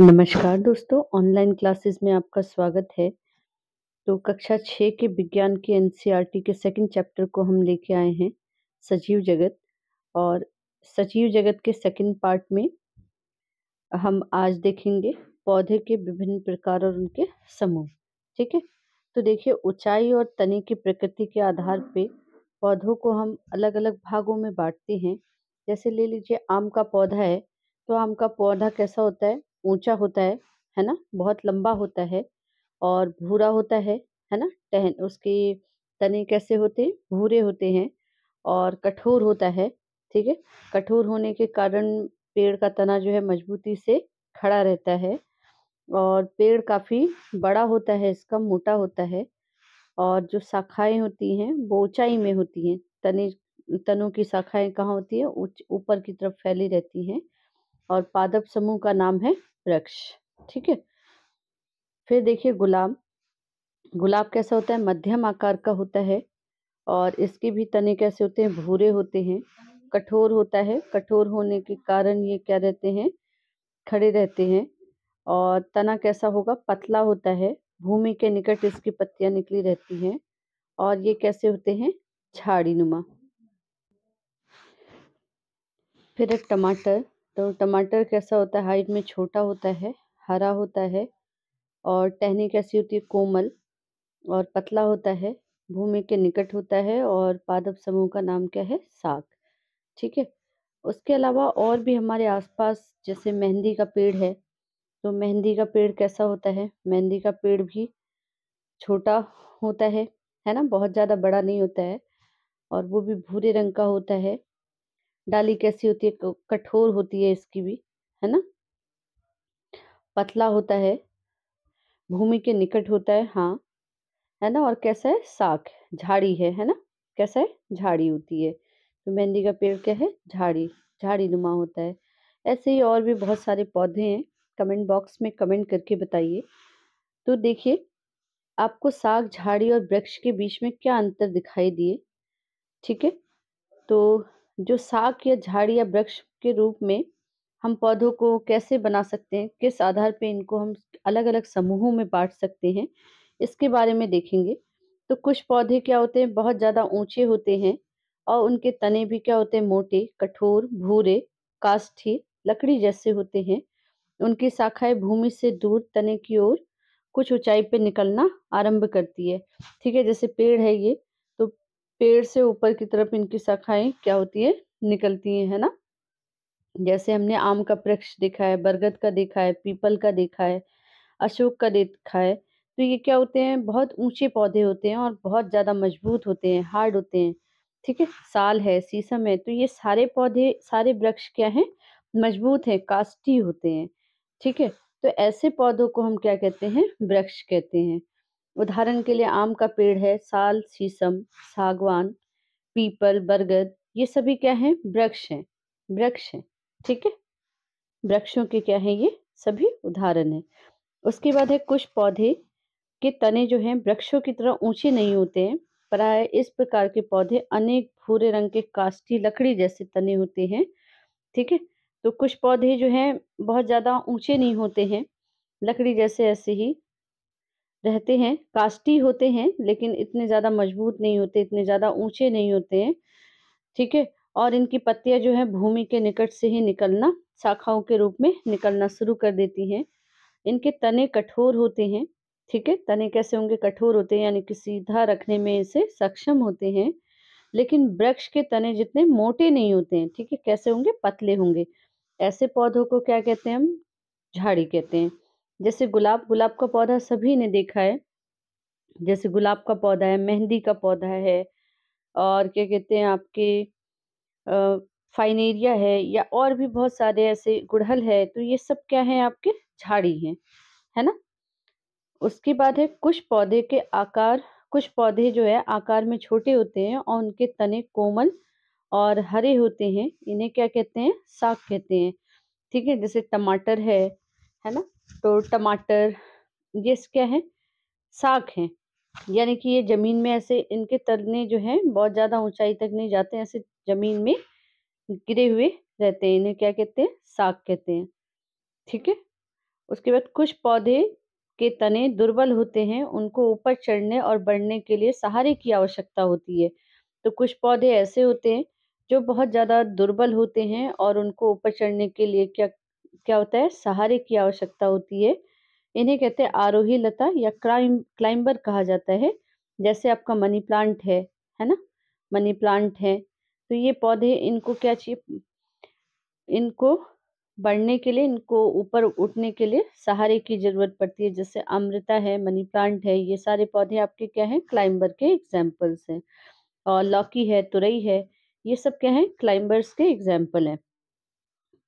नमस्कार दोस्तों online classes में आपका स्वागत है तो कक्षा छः के विज्ञान e के एन के सेकंड चैप्टर को हम लेके आए हैं सजीव जगत और सजीव जगत के सेकंड पार्ट में हम आज देखेंगे पौधे के विभिन्न प्रकार और उनके समूह ठीक है तो देखिए ऊंचाई और तने की प्रकृति के आधार पे पौधों को हम अलग अलग भागों में बांटते हैं जैसे ले लीजिए आम का पौधा है तो आम का पौधा कैसा होता है ऊंचा होता है है ना बहुत लंबा होता है और भूरा होता है है ना टहन उसके तने कैसे होते हैं भूरे होते हैं और कठोर होता है ठीक है कठोर होने के कारण पेड़ का तना जो है मजबूती से खड़ा रहता है और पेड़ काफ़ी बड़ा होता है इसका मोटा होता है और जो शाखाएं होती हैं वो ऊंचाई में होती हैं तने तनों की शाखाएं कहाँ होती है ऊपर की तरफ फैली रहती हैं और पादप समूह का नाम है वृक्ष ठीक है फिर देखिए गुलाब गुलाब कैसा होता है मध्यम आकार का होता है और इसके भी तने कैसे होते हैं भूरे होते हैं कठोर होता है कठोर होने के कारण ये क्या रहते हैं खड़े रहते हैं और तना कैसा होगा पतला होता है भूमि के निकट इसकी पत्तियां निकली रहती हैं और ये कैसे होते हैं झाड़ी नुमा फिर एक टमाटर तो टमाटर कैसा होता है हाइट में छोटा होता है हरा होता है और टहनी कैसी होती है कोमल और पतला होता है भूमि के निकट होता है और पादप समूह का नाम क्या है साग ठीक है उसके अलावा और भी हमारे आसपास जैसे मेहंदी का पेड़ है तो मेहंदी का पेड़ कैसा होता है मेहंदी का पेड़ भी छोटा होता है है ना बहुत ज़्यादा बड़ा नहीं होता है और वो भी भूरे रंग का होता है डाली कैसी होती है कठोर होती है इसकी भी है ना पतला होता है भूमि के निकट होता है हाँ है ना और कैसा है साख झाड़ी है है ना कैसा है झाड़ी होती है तो मेहंदी का पेड़ क्या है झाड़ी झाड़ी नुमा होता है ऐसे ही और भी बहुत सारे पौधे हैं कमेंट बॉक्स में कमेंट करके बताइए तो देखिए आपको साग झाड़ी और वृक्ष के बीच में क्या अंतर दिखाई दिए ठीक है तो जो साग या झाड़ या वृक्ष के रूप में हम पौधों को कैसे बना सकते हैं किस आधार पे इनको हम अलग अलग समूहों में बांट सकते हैं इसके बारे में देखेंगे तो कुछ पौधे क्या होते हैं बहुत ज़्यादा ऊंचे होते हैं और उनके तने भी क्या होते हैं मोटे कठोर भूरे काष्ठी लकड़ी जैसे होते हैं उनकी शाखाएं भूमि से दूर तने की ओर कुछ ऊंचाई पर निकलना आरंभ करती है ठीक है जैसे पेड़ है ये पेड़ से ऊपर की तरफ इनकी शाखाएं क्या होती है निकलती हैं है ना जैसे हमने आम का वृक्ष देखा है बरगद का देखा है पीपल का देखा है अशोक का देखा है तो ये क्या होते हैं बहुत ऊंचे पौधे होते हैं और बहुत ज़्यादा मजबूत होते हैं हार्ड होते हैं ठीक है साल है सीसम है तो ये सारे पौधे सारे वृक्ष क्या है मजबूत है कास्टी होते हैं ठीक है तो ऐसे पौधों को हम क्या कहते हैं वृक्ष कहते हैं उदाहरण के लिए आम का पेड़ है साल शीशम सागवान पीपल बरगद ये सभी क्या है वृक्ष हैं वृक्ष हैं ठीक है वृक्षों के क्या है ये सभी उदाहरण है उसके बाद है कुछ पौधे के तने जो हैं वृक्षों की तरह ऊंचे नहीं होते हैं प्राय इस प्रकार के पौधे अनेक भूरे रंग के काष्ठी लकड़ी जैसे तने होते हैं ठीक है तो कुछ पौधे जो हैं बहुत ज़्यादा ऊंचे नहीं होते हैं लकड़ी जैसे ऐसे ही रहते हैं कास्टी होते हैं लेकिन इतने ज़्यादा मजबूत नहीं होते इतने ज़्यादा ऊंचे नहीं होते हैं ठीक है और इनकी पत्तियां जो है भूमि के निकट से ही निकलना शाखाओं के रूप में निकलना शुरू कर देती हैं इनके तने कठोर होते हैं ठीक है तने कैसे होंगे कठोर होते हैं यानी कि सीधा रखने में इसे सक्षम होते हैं लेकिन वृक्ष के तने जितने मोटे नहीं होते हैं ठीक है कैसे होंगे पतले होंगे ऐसे पौधों को क्या कहते हैं हम झाड़ी कहते हैं जैसे गुलाब गुलाब का पौधा सभी ने देखा है जैसे गुलाब का पौधा है मेहंदी का पौधा है और क्या कहते हैं आपके फाइनेरिया है या और भी बहुत सारे ऐसे गुड़हल है तो ये सब क्या है आपके झाड़ी है है ना उसके बाद है कुछ पौधे के आकार कुछ पौधे जो है आकार में छोटे होते हैं और उनके तने कोमल और हरे होते हैं इन्हें क्या कहते हैं साग कहते हैं ठीक है जैसे टमाटर है है ना तो टमाटर ये क्या है साग है यानी कि ये ज़मीन में ऐसे इनके तने जो है बहुत ज़्यादा ऊंचाई तक नहीं जाते ऐसे ज़मीन में गिरे हुए रहते हैं इन्हें क्या कहते हैं साग कहते हैं ठीक है उसके बाद कुछ पौधे के तने दुर्बल होते हैं उनको ऊपर चढ़ने और बढ़ने के लिए सहारे की आवश्यकता होती है तो कुछ पौधे ऐसे होते हैं जो बहुत ज़्यादा दुर्बल होते हैं और उनको ऊपर चढ़ने के लिए क्या क्या होता है सहारे की आवश्यकता होती है इन्हें कहते हैं आरोही लता या क्राइम क्लाइंबर कहा जाता है जैसे आपका मनी प्लांट है है ना मनी प्लांट है तो ये पौधे इनको क्या चाहिए इनको बढ़ने के लिए इनको ऊपर उठने के लिए सहारे की जरूरत पड़ती है जैसे अमृता है मनी प्लांट है ये सारे पौधे आपके क्या हैं क्लाइंबर के एग्जाम्पल्स हैं और लौकी है तुरई है ये सब क्या है क्लाइंबर्स के एग्जाम्पल हैं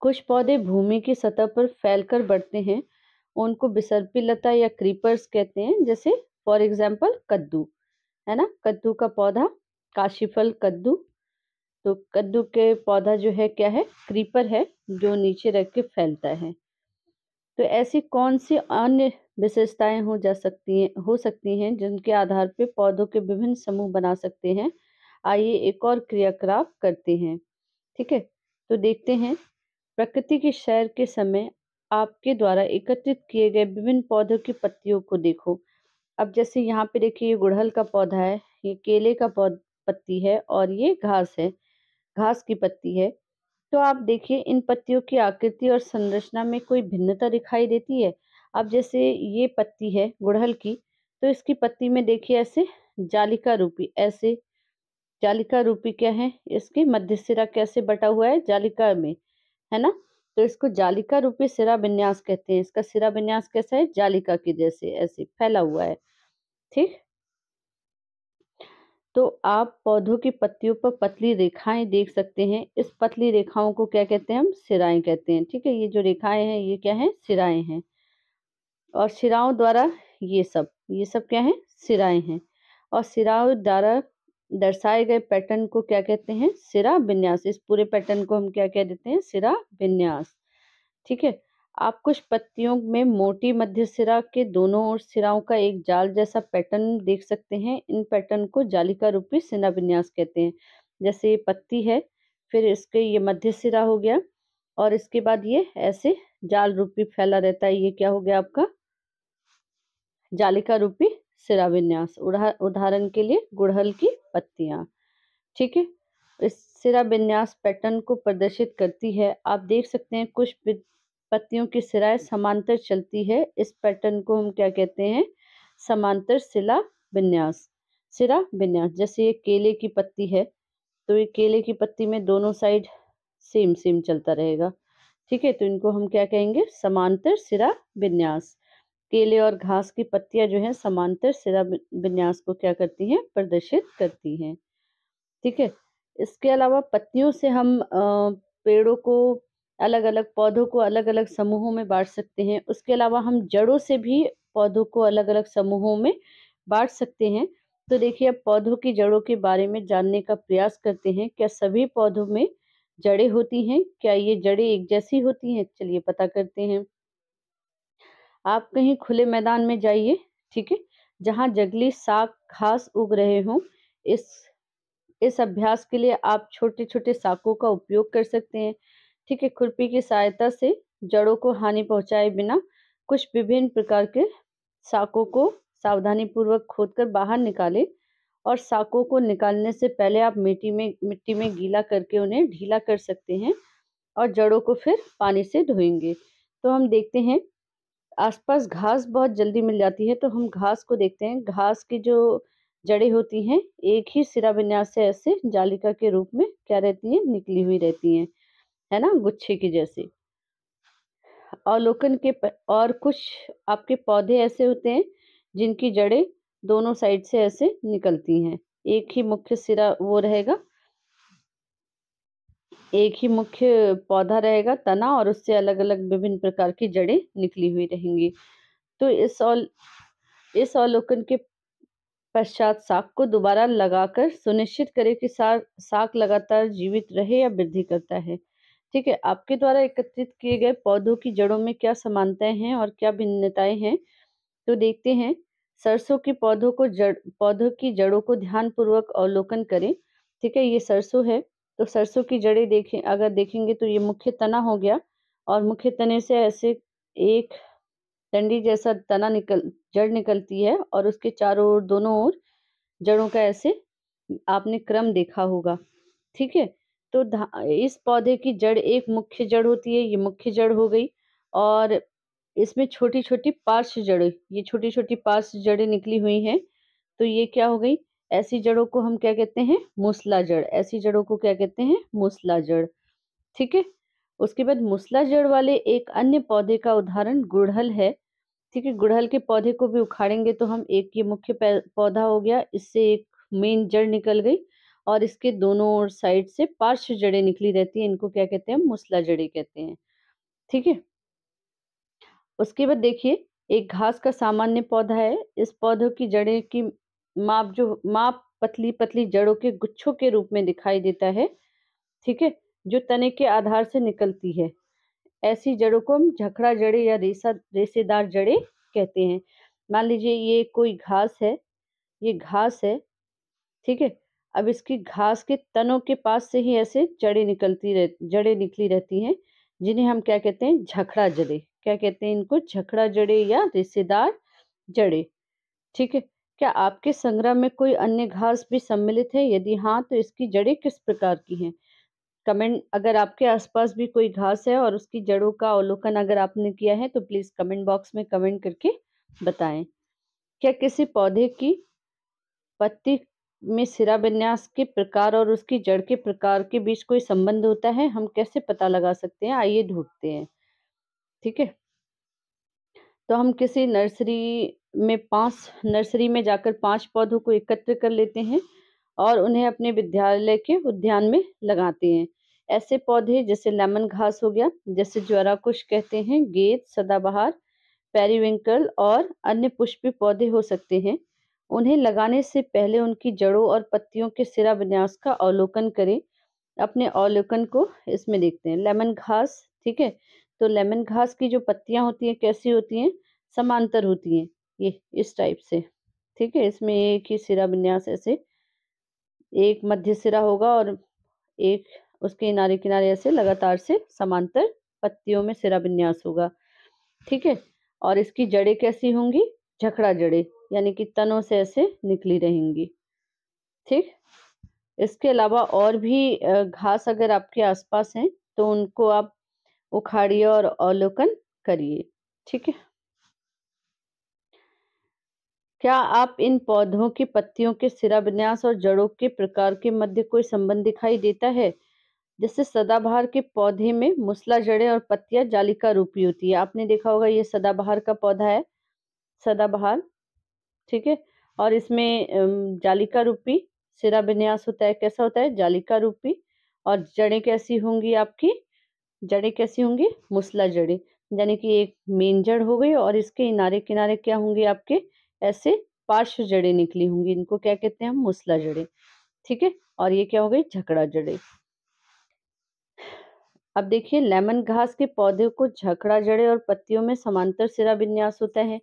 कुछ पौधे भूमि की सतह पर फैलकर बढ़ते हैं उनको बिसर्पी लता या क्रीपर्स कहते हैं जैसे फॉर एग्जाम्पल कद्दू है ना कद्दू का पौधा काशीफल कद्दू तो कद्दू के पौधा जो है क्या है क्रीपर है जो नीचे रख के फैलता है तो ऐसी कौन सी अन्य विशेषताएं हो जा सकती हैं हो सकती हैं जिनके आधार पर पौधों के विभिन्न समूह बना सकते हैं आइए एक और क्रियाकलाप करते हैं ठीक है तो देखते हैं प्रकृति की शहर के समय आपके द्वारा एकत्रित किए गए विभिन्न पौधों की पत्तियों को देखो अब जैसे यहाँ पे देखिए ये गुड़हल का पौधा है ये केले का पत्ती है और ये घास है घास की पत्ती है तो आप देखिए इन पत्तियों की आकृति और संरचना में कोई भिन्नता दिखाई देती है अब जैसे ये पत्ती है गुड़हल की तो इसकी पत्ती में देखिए ऐसे जालिका रूपी ऐसे जालिका रूपी क्या है इसके मध्य सिरा कैसे बटा हुआ है जालिका में है ना तो इसको जालिका रूपी सिरा विन्यास कहते हैं इसका सिरा विन्यास कैसा है जालिका की जैसे ऐसे फैला हुआ है ठीक तो आप पौधों की पत्तियों पर पतली रेखाएं देख सकते हैं इस पतली रेखाओं को क्या कहते हैं हम सिराएं कहते हैं ठीक है ये जो रेखाएं हैं ये क्या है सिराएं हैं और सिराओं द्वारा ये सब ये सब क्या है सिराएं हैं और सिराओं द्वारा दर्शाए गए पैटर्न को क्या कहते हैं सिरा विन्यास इस पूरे पैटर्न को हम क्या कह देते हैं सिरा विन्यास ठीक है आप कुछ पत्तियों में मोटी मध्य सिरा के दोनों ओर सिराओं का एक जाल जैसा पैटर्न देख सकते हैं इन पैटर्न को जालिका रूपी सिरा विन्यास कहते हैं जैसे ये पत्ती है फिर इसके ये मध्य सिरा हो गया और इसके बाद ये ऐसे जाल रूपी फैला रहता है ये क्या हो गया आपका जालिका रूपी सिराविन्यास उदाहरण के लिए गुड़हल की पत्तियां ठीक है इस सिराविन्यास पैटर्न को प्रदर्शित करती है आप देख सकते हैं कुछ पत्तियों की सिराएं समांतर चलती है इस पैटर्न को हम क्या कहते हैं समांतर शिला विन्यास सिरा विन्यास जैसे ये केले की पत्ती है तो ये केले की पत्ती में दोनों साइड सेम सेम चलता रहेगा ठीक है तो इनको हम क्या कहेंगे समांतर सिरा विन्यास केले और घास की पत्तियां जो है समांतर सिरा विन्यास को क्या करती हैं प्रदर्शित करती हैं ठीक है इसके अलावा पत्तियों से हम पेड़ों को अलग अलग पौधों को अलग अलग समूहों में बांट सकते हैं उसके अलावा हम जड़ों से भी पौधों को अलग अलग समूहों में बांट सकते हैं तो देखिए अब पौधों की जड़ों के बारे में जानने का प्रयास करते हैं क्या सभी पौधों में जड़ें होती हैं क्या ये जड़ें एक जैसी होती हैं चलिए पता करते हैं आप कहीं खुले मैदान में जाइए ठीक है जहाँ जंगली साग घास उग रहे हों इस इस अभ्यास के लिए आप छोटे छोटे साकों का उपयोग कर सकते हैं ठीक है खुरपी की सहायता से जड़ों को हानि पहुंचाए बिना कुछ विभिन्न प्रकार के साकों को सावधानी पूर्वक खोदकर बाहर निकालें और साकों को निकालने से पहले आप मिट्टी में मिट्टी में गीला करके उन्हें ढीला कर सकते हैं और जड़ों को फिर पानी से धोएंगे तो हम देखते हैं आसपास घास बहुत जल्दी मिल जाती है तो हम घास को देखते हैं घास की जो जड़ें होती हैं एक ही सिरा विन्यास से ऐसे जालिका के रूप में क्या रहती हैं निकली हुई रहती हैं है ना गुच्छे की जैसे अवलोकन के प, और कुछ आपके पौधे ऐसे होते हैं जिनकी जड़ें दोनों साइड से ऐसे निकलती हैं एक ही मुख्य सिरा वो रहेगा एक ही मुख्य पौधा रहेगा तना और उससे अलग अलग विभिन्न प्रकार की जड़ें निकली हुई रहेंगी तो इस औ इस अवलोकन के पश्चात साग को दोबारा लगाकर सुनिश्चित करें कि साग साग लगातार जीवित रहे या वृद्धि करता है ठीक है आपके द्वारा एकत्रित किए गए पौधों की जड़ों में क्या समानताएं हैं और क्या भिन्नताएं हैं तो देखते हैं सरसों के पौधों को जड़ पौधों की जड़ों को ध्यानपूर्वक अवलोकन करें ठीक है ये सरसों है तो सरसों की जड़ें देखें अगर देखेंगे तो ये मुख्य तना हो गया और मुख्य तने से ऐसे एक डंडी जैसा तना निकल जड़ निकलती है और उसके चारों ओर दोनों ओर जड़ों का ऐसे आपने क्रम देखा होगा ठीक है तो इस पौधे की जड़ एक मुख्य जड़ होती है ये मुख्य जड़ हो गई और इसमें छोटी छोटी पार्श्व जड़ें ये छोटी छोटी पार्श्व जड़ें निकली हुई हैं तो ये क्या हो गई ऐसी जड़ों को हम क्या कहते हैं मूसला जड़ ऐसी जड़ों को क्या कहते हैं मूसला जड़ ठीक है उसके बाद मूसला जड़ वाले एक अन्य पौधे का उदाहरण गुड़हल है ठीक है गुड़हल के पौधे को भी उखाड़ेंगे तो हम एक ये मुख्य पौधा हो गया इससे एक मेन जड़ निकल गई और इसके दोनों ओर साइड से पार्श्व जड़े निकली रहती है इनको क्या कहते हैं मूसला जड़े कहते हैं ठीक है उसके बाद देखिए एक घास का सामान्य पौधा है इस पौधों की जड़ें की माप जो माप पतली पतली जड़ों के गुच्छों के रूप में दिखाई देता है ठीक है जो तने के आधार से निकलती है ऐसी जड़ों को हम झकड़ा जड़े या रेसा रेसेदार जड़े कहते हैं मान लीजिए ये कोई घास है ये घास है ठीक है अब इसकी घास के तनों के पास से ही ऐसे जड़े निकलती रह जड़े निकली रहती हैं जिन्हें हम क्या कहते हैं झकड़ा जड़े क्या कहते हैं इनको झकड़ा जड़े या रेसेदार जड़े ठीक है क्या आपके संग्रह में कोई अन्य घास भी सम्मिलित है यदि हाँ तो इसकी जड़ें किस प्रकार की हैं कमेंट अगर आपके आसपास भी कोई घास है और उसकी जड़ों का अवलोकन अगर आपने किया है तो प्लीज़ कमेंट बॉक्स में कमेंट करके बताएं क्या किसी पौधे की पत्ती में सिरा विन्यास के प्रकार और उसकी जड़ के प्रकार के बीच कोई संबंध होता है हम कैसे पता लगा सकते हैं आइए ढूंढते हैं ठीक है तो हम किसी नर्सरी में पांच नर्सरी में जाकर पांच पौधों को एकत्र कर लेते हैं और उन्हें अपने विद्यालय के उद्यान में लगाते हैं ऐसे पौधे जैसे लेमन घास हो गया जैसे ज्वारा कुश कहते हैं गेद सदाबहार पेरीविंकल और अन्य पुष्पी पौधे हो सकते हैं उन्हें लगाने से पहले उनकी जड़ों और पत्तियों के सिरा विन्यास का अवलोकन करें अपने अवलोकन को इसमें देखते हैं लेमन घास ठीक है तो लेमन घास की जो पत्तियां होती हैं कैसी होती हैं समांतर होती हैं ये इस टाइप से ठीक है इसमें एक ही सिरा विन्यास ऐसे एक मध्य सिरा होगा और एक उसके किनारे किनारे ऐसे लगातार से समांतर पत्तियों में सिरा विन्यास होगा ठीक है और इसकी जड़ें कैसी होंगी झकड़ा जड़े यानी कि तनों से ऐसे निकली रहेंगी ठीक इसके अलावा और भी घास अगर आपके आसपास हैं तो उनको आप उखाड़िए और अवलोकन करिए ठीक है क्या आप इन पौधों की पत्तियों के विन्यास और जड़ों के प्रकार के मध्य कोई संबंध दिखाई देता है जैसे सदाबहार के पौधे में मुसला जड़ें और पत्तियां जालिका रूपी होती है आपने देखा होगा ये सदाबहार का पौधा है सदाबहार ठीक है और इसमें जालिका रूपी सिरा विन्यास होता है कैसा होता है जालिका रूपी और जड़ें कैसी होंगी आपकी जड़ें कैसी होंगी मुसला जड़ें यानी कि एक मेन जड़ हो गई और इसके किनारे किनारे क्या होंगे आपके ऐसे पार्श्व जड़े निकली होंगी इनको क्या कहते हैं हम मुसला जड़े ठीक है और ये क्या हो गई झकड़ा जड़े अब देखिए लेमन घास के पौधे को झकड़ा जड़े और पत्तियों में समांतर सिरा विन्यास होता है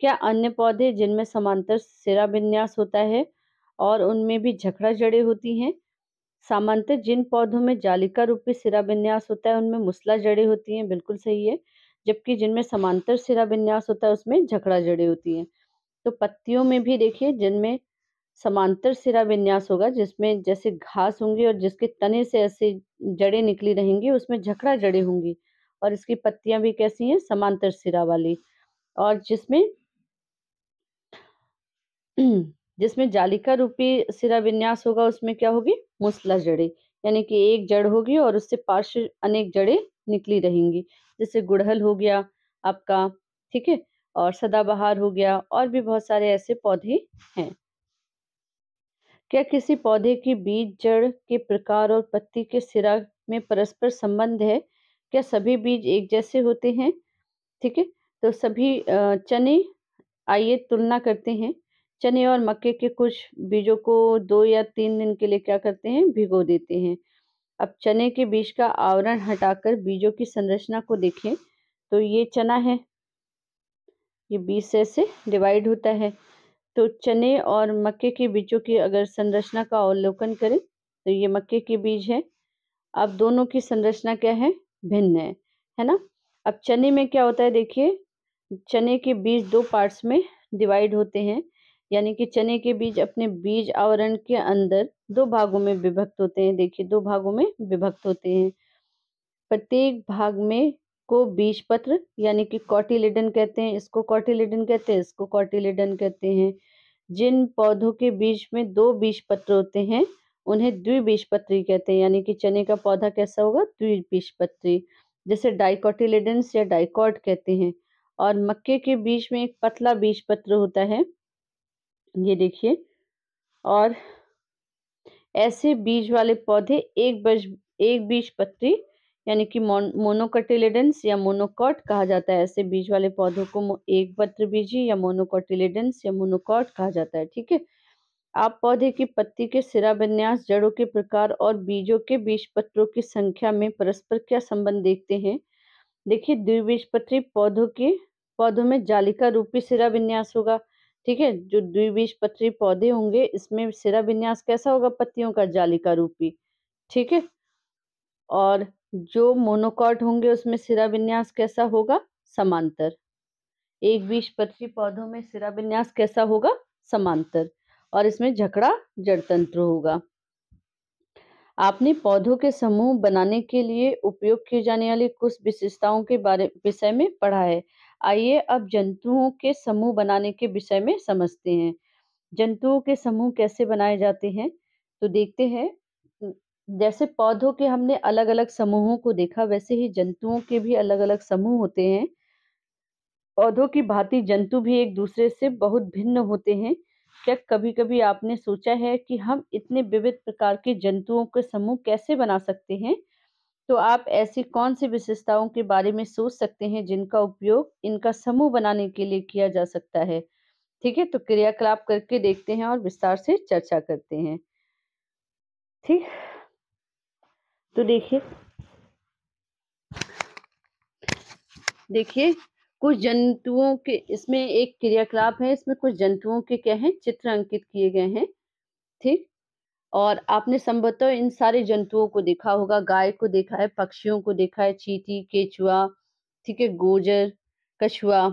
क्या अन्य पौधे जिनमें समांतर सिरा विन्यास होता है और उनमें भी झकड़ा जड़े होती हैं सामांतर जिन पौधों में जालिका रूपी सिरा विन्यास होता है उनमें मुसला जड़े होती हैं बिल्कुल सही है जबकि जिनमें समांतर सिरा विन्यास होता है उसमें झकड़ा जड़े होती हैं तो पत्तियों में भी देखिए जिनमें समांतर सिरा विन्यास होगा जिसमें जैसे घास होंगी और जिसके तने से ऐसे जड़े निकली रहेंगी उसमें झकड़ा जड़े होंगी और इसकी पत्तियां भी कैसी हैं समांतर सिरा वाली और जिसमें जिसमें जालिका रूपी सिरा विन्यास होगा उसमें क्या होगी मुसला जड़े यानी कि एक जड़ होगी और उससे पार्श्व अनेक जड़े निकली रहेंगी जैसे गुड़हल हो गया आपका ठीक है और सदाबहार हो गया और भी बहुत सारे ऐसे पौधे हैं क्या किसी पौधे की बीज जड़ के प्रकार और पत्ती के सिरा में परस्पर संबंध है क्या सभी बीज एक जैसे होते हैं ठीक है तो सभी चने आइए तुलना करते हैं चने और मक्के के कुछ बीजों को दो या तीन दिन के लिए क्या करते हैं भिगो देते हैं अब चने के बीज का आवरण हटाकर बीजों की संरचना को देखें तो ये चना है ये बीस से ऐसे डिवाइड होता है तो चने और मक्के के बीजों की अगर संरचना का अवलोकन करें तो ये मक्के के बीज है अब दोनों की संरचना क्या है भिन्न है है ना अब चने में क्या होता है देखिए चने के बीज दो पार्ट्स में डिवाइड होते हैं यानी कि चने के बीज अपने बीज आवरण के अंदर दो भागों में विभक्त होते हैं देखिए दो भागों में विभक्त होते हैं प्रत्येक भाग में को बीज पत्र यानी कि कॉटिलेडन कहते हैं इसको कॉटिलेडन कहते हैं इसको कॉटिलेडन कहते हैं जिन पौधों के बीज में दो बीज पत्र होते हैं उन्हें द्विबीजपत्री कहते हैं यानी कि चने का पौधा कैसा होगा द्विबीजपत्री जैसे डाइकोटिलेडन्स या डाइकॉट कहते हैं और मक्के के बीच में एक पतला बीज पत्र होता है ये देखिए और ऐसे बीज वाले पौधे एक बज एक बीज पत्री यानी कि मोनोकटिलेडेंस या मोनोकॉट कहा जाता है ऐसे बीज वाले पौधों को एक पत्र बीजी या मोनोकटिलेडेंस या मोनोकॉट कहा जाता है ठीक है आप पौधे की पत्ती के सिरा विन्यास जड़ों के प्रकार और बीजों के बीज पत्रों की संख्या में परस्पर क्या संबंध देखते हैं देखिए द्विबीजपत्री पौधों के पौधों में जालिका रूपी सिरा विन्यास होगा ठीक है जो द्विबीजपत्री पौधे होंगे इसमें सिरा विन्यास कैसा होगा पत्तियों का जालिका रूपी ठीक है और जो मोनोकॉट होंगे उसमें सिरा विन्यास कैसा होगा समांतर एक बीजपत्री पौधों में सिरा विन्यास कैसा होगा समांतर और इसमें झकड़ा जड़तंत्र होगा आपने पौधों के समूह बनाने के लिए उपयोग किए जाने वाली कुछ विशेषताओं के बारे विषय में पढ़ा है आइए अब जंतुओं के समूह बनाने के विषय में समझते हैं जंतुओं के समूह कैसे बनाए जाते हैं तो देखते हैं जैसे पौधों के हमने अलग अलग समूहों को देखा वैसे ही जंतुओं के भी अलग अलग समूह होते हैं पौधों की भांति जंतु भी एक दूसरे से बहुत भिन्न होते हैं क्या कभी कभी आपने सोचा है कि हम इतने विविध प्रकार के जंतुओं के समूह कैसे बना सकते हैं तो आप ऐसी कौन सी विशेषताओं के बारे में सोच सकते हैं जिनका उपयोग इनका समूह बनाने के लिए किया जा सकता है ठीक है तो क्रियाकलाप करके देखते हैं और विस्तार से चर्चा करते हैं ठीक तो देखिए देखिए कुछ जंतुओं के इसमें एक क्रियाकलाप है इसमें कुछ जंतुओं के क्या है चित्र अंकित किए गए हैं ठीक और आपने संभवतः इन सारे जंतुओं को देखा होगा गाय को देखा है पक्षियों को देखा है चीटी केचुआ ठीक है गोजर कछुआ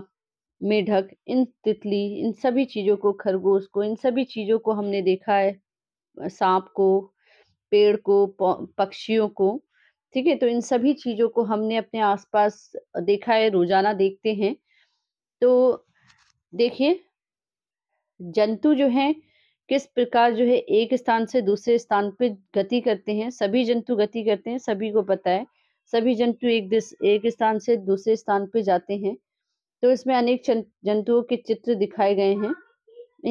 मेढक इन तितली इन सभी चीज़ों को खरगोश को इन सभी चीज़ों को हमने देखा है सांप को पेड़ को पक्षियों को ठीक है तो इन सभी चीज़ों को हमने अपने आसपास देखा है रोजाना देखते हैं तो देखिए जंतु जो है किस प्रकार जो है एक स्थान से दूसरे स्थान पर गति करते हैं सभी जंतु गति करते हैं सभी को पता है सभी जंतु एक दिस एक स्थान से दूसरे स्थान पर जाते हैं तो इसमें अनेक जंतुओं के चित्र दिखाए गए हैं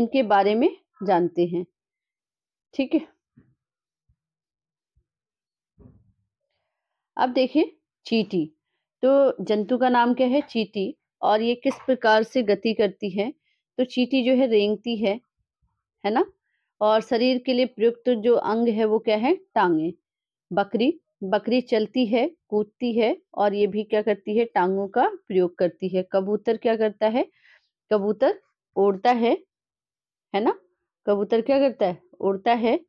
इनके बारे में जानते हैं ठीक है अब देखें चीटी तो जंतु का नाम क्या है चीटी और ये किस प्रकार से गति करती है तो चीटी जो है रेंगती है है ना और शरीर के लिए प्रयुक्त जो अंग है वो क्या है टांगे बकरी बकरी चलती है कूदती है और ये भी क्या करती है टांगों का प्रयोग करती है कबूतर क्या करता है कबूतर उड़ता है है ना कबूतर क्या करता है उड़ता है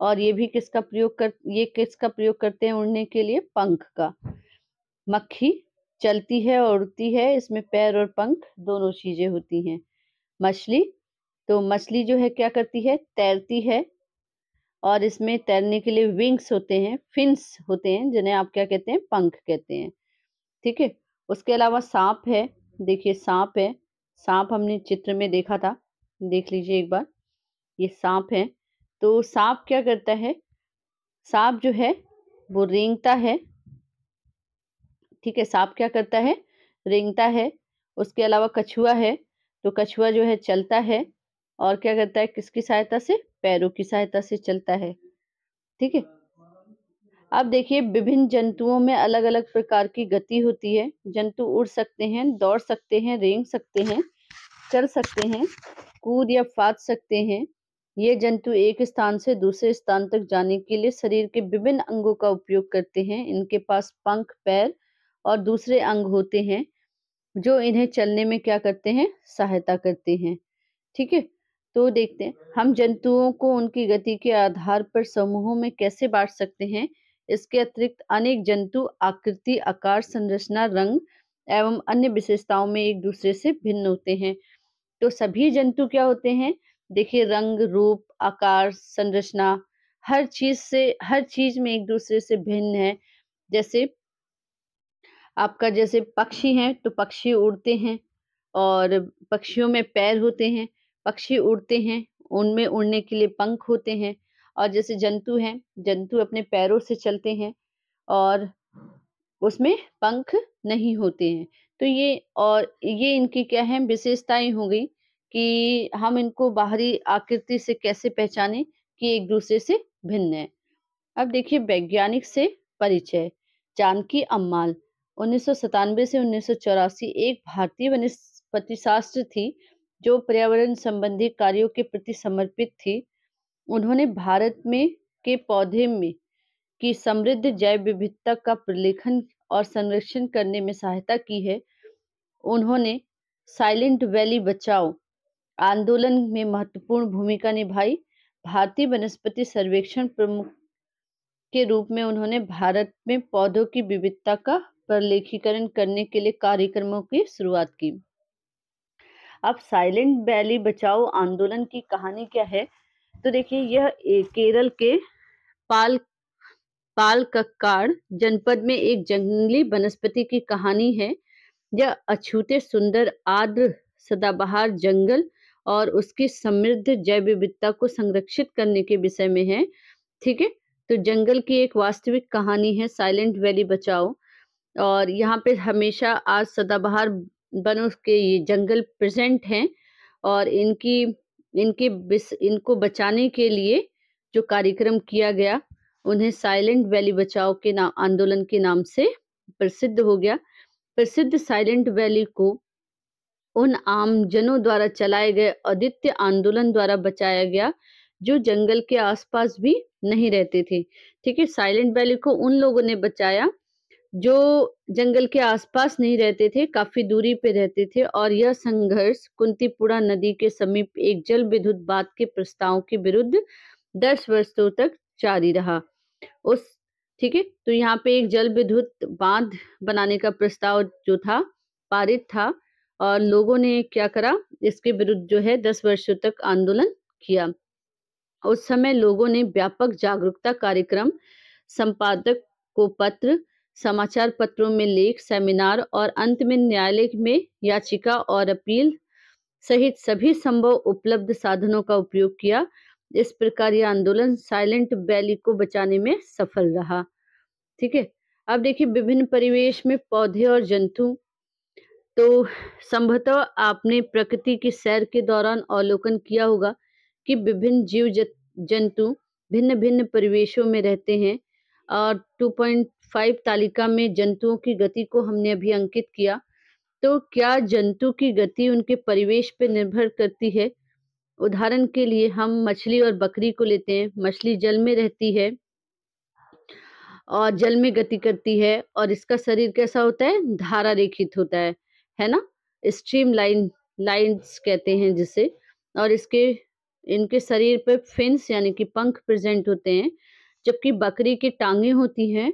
और ये भी किसका प्रयोग कर ये किसका प्रयोग करते हैं उड़ने के लिए पंख का मक्खी चलती है और उड़ती है इसमें पैर और पंख दोनों चीजें होती हैं मछली तो मछली जो है क्या करती है तैरती है और इसमें तैरने के लिए विंग्स होते हैं फिंस होते हैं जिन्हें आप क्या कहते हैं पंख कहते हैं ठीक है उसके अलावा सांप है देखिए सांप है सांप हमने चित्र में देखा था देख लीजिए एक बार ये सांप है तो सांप क्या करता है सांप जो है वो रेंगता है ठीक है सांप क्या करता है रेंगता है उसके अलावा कछुआ है तो कछुआ जो है चलता है और क्या करता है किसकी सहायता से पैरों की सहायता से चलता है ठीक है अब देखिए विभिन्न जंतुओं में अलग अलग प्रकार की गति होती है जंतु उड़ सकते हैं दौड़ सकते हैं रेंग सकते हैं चल सकते हैं कूद या फाद सकते हैं ये जंतु एक स्थान से दूसरे स्थान तक जाने के लिए शरीर के विभिन्न अंगों का उपयोग करते हैं इनके पास पंख पैर और दूसरे अंग होते हैं जो इन्हें चलने में क्या करते हैं सहायता करते हैं ठीक है तो देखते हैं हम जंतुओं को उनकी गति के आधार पर समूहों में कैसे बांट सकते हैं इसके अतिरिक्त अनेक जंतु आकृति आकार संरचना रंग एवं अन्य विशेषताओं में एक दूसरे से भिन्न होते हैं तो सभी जंतु क्या होते हैं देखिए रंग रूप आकार संरचना हर चीज से हर चीज में एक दूसरे से भिन्न है जैसे आपका जैसे पक्षी है तो पक्षी उड़ते हैं और पक्षियों में पैर होते हैं पक्षी उड़ते हैं उनमें उड़ने के लिए पंख होते हैं और जैसे जंतु हैं जंतु अपने पैरों से चलते हैं और उसमें पंख नहीं होते हैं तो ये और ये इनकी क्या है विशेषताएं हो गई कि हम इनको बाहरी आकृति से कैसे पहचाने कि एक दूसरे से भिन्न है अब देखिए वैज्ञानिक से परिचय जानकी अम्माल उन्नीस से उन्नीस एक भारतीय वनस्पति शास्त्र थी जो पर्यावरण संबंधी कार्यों के प्रति समर्पित थी उन्होंने भारत में के पौधे में की समृद्ध जैव विविधता का प्रलेखन और संरक्षण करने में सहायता की है उन्होंने साइलेंट वैली बचाओ आंदोलन में महत्वपूर्ण भूमिका निभाई भारतीय वनस्पति सर्वेक्षण प्रमुख के रूप में उन्होंने भारत में पौधों की विविधता का परलेखीकरण करने के लिए कार्यक्रमों की शुरुआत की अब साइलेंट वैली बचाओ आंदोलन की कहानी क्या है तो देखिए यह केरल के पाल पाल कक्काड़ जनपद में एक जंगली वनस्पति की कहानी है यह अछूते सुंदर आद्र सदाबहार जंगल और उसकी समृद्ध जैव विविधता को संरक्षित करने के विषय में है ठीक है तो जंगल की एक वास्तविक कहानी है साइलेंट वैली बचाओ और यहाँ पे हमेशा आज सदाबहार वनों के ये जंगल प्रेजेंट हैं और इनकी इनके इनको बचाने के लिए जो कार्यक्रम किया गया उन्हें साइलेंट वैली बचाओ के नाम आंदोलन के नाम से प्रसिद्ध हो गया प्रसिद्ध साइलेंट वैली को उन आमजनों द्वारा चलाए गए अद्वितीय आंदोलन द्वारा बचाया गया जो जंगल के आसपास भी नहीं रहते थे ठीक है साइलेंट वैली को उन लोगों ने बचाया जो जंगल के आसपास नहीं रहते थे काफी दूरी पे रहते थे और यह संघर्ष कुंतीपुरा नदी के समीप एक जल विद्युत बात के प्रस्ताव के विरुद्ध दस वर्षों तक जारी रहा उस ठीक है तो यहाँ पे एक जल विद्युत बांध बनाने का प्रस्ताव जो था पारित था और लोगों ने क्या करा इसके विरुद्ध जो है दस वर्षों तक आंदोलन किया उस समय लोगों ने व्यापक जागरूकता कार्यक्रम संपादक को पत्र समाचार पत्रों में लेख सेमिनार और अंत में न्यायालय में याचिका और अपील सहित सभी संभव उपलब्ध साधनों का उपयोग किया इस प्रकार यह आंदोलन साइलेंट वैली को बचाने में सफल रहा ठीक है अब देखिए विभिन्न परिवेश में पौधे और जंतु तो संभवतः आपने प्रकृति की सैर के दौरान अवलोकन किया होगा कि विभिन्न जीव जंतु भिन्न भिन्न परिवेशों में रहते हैं और 2.5 तालिका में जंतुओं की गति को हमने अभी अंकित किया तो क्या जंतु की गति उनके परिवेश पर निर्भर करती है उदाहरण के लिए हम मछली और बकरी को लेते हैं मछली जल में रहती है और जल में गति करती है और इसका शरीर कैसा होता है धारा रेखित होता है है ना स्ट्रीम लाइन लाइन्स कहते हैं जिसे और इसके इनके शरीर पे फिंस यानी कि पंख प्रेजेंट होते हैं जबकि बकरी की टांगे होती हैं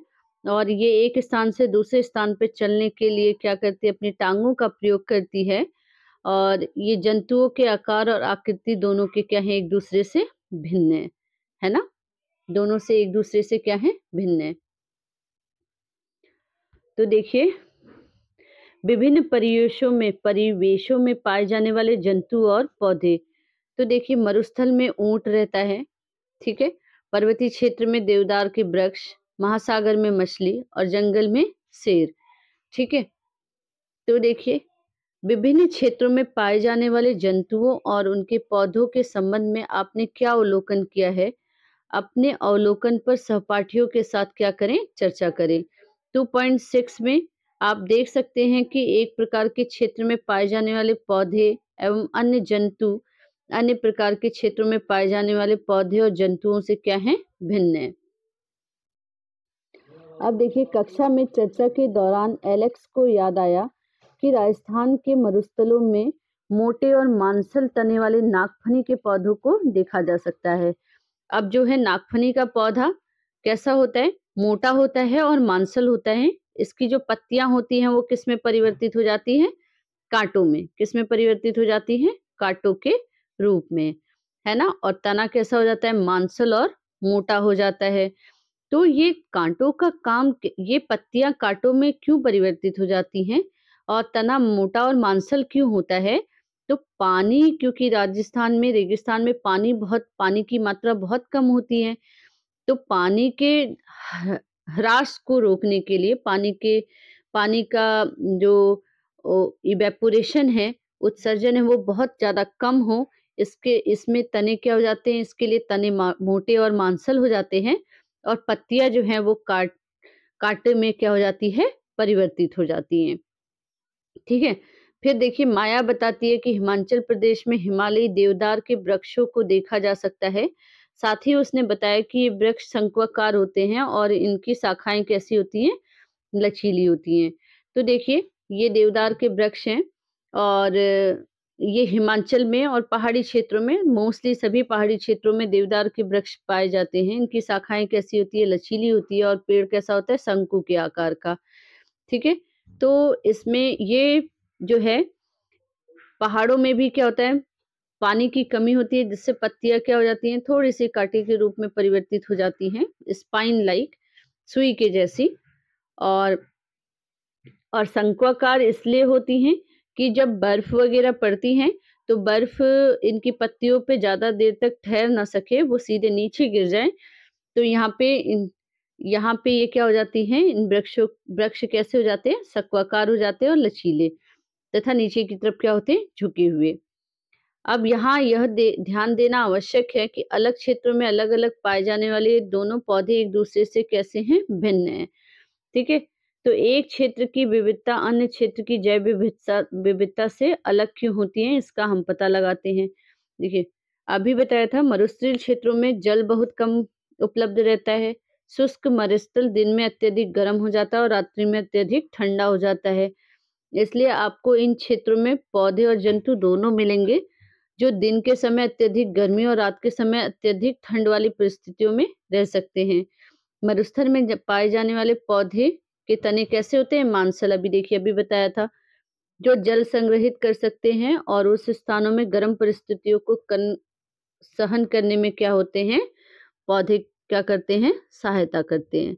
और ये एक स्थान से दूसरे स्थान पे चलने के लिए क्या करती है अपनी टांगों का प्रयोग करती है और ये जंतुओं के आकार और आकृति दोनों के क्या है एक दूसरे से भिन्न है है ना दोनों से एक दूसरे से क्या है भिन्न है तो देखिए विभिन्न परिवेशों में परिवेशों में पाए जाने वाले जंतु और पौधे तो देखिए मरुस्थल में ऊंट रहता है ठीक है पर्वतीय क्षेत्र में देवदार के वृक्ष महासागर में मछली और जंगल में शेर ठीक है तो देखिए विभिन्न क्षेत्रों में पाए जाने वाले जंतुओं और उनके पौधों के संबंध में आपने क्या अवलोकन किया है अपने अवलोकन पर सहपाठियों के साथ क्या करें चर्चा करें 2.6 में आप देख सकते हैं कि एक प्रकार के क्षेत्र में पाए जाने वाले पौधे एवं अन्य जंतु अन्य प्रकार के क्षेत्रों में पाए जाने वाले पौधे और जंतुओं से क्या है भिन्न है अब देखिए कक्षा में चर्चा के दौरान एलेक्स को याद आया कि राजस्थान के मरुस्थलों में मोटे और मांसल तने वाले नागफनी के पौधों को देखा जा सकता है अब जो है नागफनी का पौधा कैसा होता है मोटा होता है और मांसल होता है इसकी जो पत्तियां होती हैं वो किस में परिवर्तित हो जाती हैं कांटों में किस में परिवर्तित हो जाती हैं कांटों के रूप में है ना और तना कैसा हो जाता है मांसल और मोटा हो जाता है तो ये कांटों का काम ये पत्तियां कांटों में क्यों परिवर्तित हो जाती हैं और तना मोटा और मांसल क्यों होता है तो पानी क्योंकि राजस्थान में रेगिस्तान में पानी बहुत पानी की मात्रा बहुत कम होती है तो पानी के ह्रास को रोकने के लिए पानी के पानी का जो इवेपोरेशन है उत्सर्जन है वो बहुत ज़्यादा कम हो इसके इसमें तने क्या हो जाते हैं इसके लिए तने मोटे और मांसल हो जाते हैं और पत्तियां जो है वो काट काटे में क्या हो जाती है परिवर्तित हो जाती हैं ठीक है फिर देखिए माया बताती है कि हिमाचल प्रदेश में हिमालयी देवदार के वृक्षों को देखा जा सकता है साथ ही उसने बताया कि ये वृक्ष शंकुकार होते हैं और इनकी शाखाएं कैसी होती हैं लचीली होती हैं तो देखिए ये देवदार के वृक्ष हैं और ये हिमाचल में और पहाड़ी क्षेत्रों में मोस्टली सभी पहाड़ी क्षेत्रों में देवदार के वृक्ष पाए जाते हैं इनकी शाखाएं कैसी होती है लचीली होती है और पेड़ कैसा होता है शंकु के आकार का ठीक है तो इसमें ये जो है पहाड़ों में भी क्या होता है पानी की कमी होती है जिससे पत्तियां क्या हो जाती हैं थोड़ी सी काटे के रूप में परिवर्तित हो जाती हैं स्पाइन लाइक सुई के जैसी और और शंक्वाकार इसलिए होती हैं कि जब बर्फ वगैरह पड़ती हैं तो बर्फ इनकी पत्तियों पे ज़्यादा देर तक ठहर ना सके वो सीधे नीचे गिर जाए तो यहाँ पे इन यहाँ पे ये क्या हो जाती हैं इन वृक्षों वृक्ष कैसे हो जाते हैं सक्वाकार हो जाते हैं और लचीले तथा नीचे की तरफ क्या होते हैं झुके हुए अब यहाँ यह दे, ध्यान देना आवश्यक है कि अलग क्षेत्रों में अलग अलग पाए जाने वाले दोनों पौधे एक दूसरे से कैसे हैं भिन्न हैं ठीक है तो एक क्षेत्र की विविधता अन्य क्षेत्र की जैव विविधता विविधता से अलग क्यों होती है इसका हम पता लगाते हैं देखिए अभी बताया था मरुस्थल क्षेत्रों में जल बहुत कम उपलब्ध रहता है शुष्क मरुस्थल दिन में अत्यधिक गर्म हो जाता है और रात्रि में अत्यधिक ठंडा हो जाता है इसलिए आपको इन क्षेत्रों में पौधे और जंतु दोनों मिलेंगे जो दिन के समय अत्यधिक गर्मी और रात के समय अत्यधिक ठंड वाली परिस्थितियों में रह सकते हैं मरुस्थल में पाए जाने वाले पौधे के तने कैसे होते हैं मानसल अभी देखिए अभी बताया था जो जल संग्रहित कर सकते हैं और उस स्थानों में गर्म परिस्थितियों को कन, सहन करने में क्या होते हैं पौधे क्या करते हैं सहायता करते हैं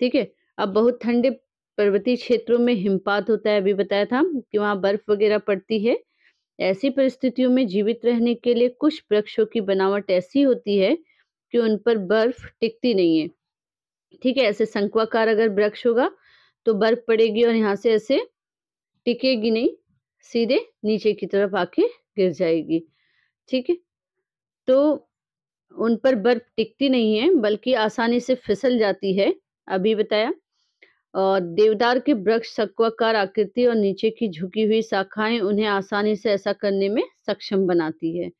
ठीक है अब बहुत ठंडे पर्वतीय क्षेत्रों में हिमपात होता है अभी बताया था कि वहाँ बर्फ वगैरह पड़ती है ऐसी परिस्थितियों में जीवित रहने के लिए कुछ वृक्षों की बनावट ऐसी होती है कि उन पर बर्फ टिकती नहीं है ठीक है ऐसे संकवाकार अगर वृक्ष होगा तो बर्फ पड़ेगी और यहाँ से ऐसे टिकेगी नहीं सीधे नीचे की तरफ आके गिर जाएगी ठीक है तो उन पर बर्फ टिकती नहीं है बल्कि आसानी से फिसल जाती है अभी बताया और देवदार के वृक्ष सक्वाकार आकृति और नीचे की झुकी हुई शाखाएं उन्हें आसानी से ऐसा करने में सक्षम बनाती है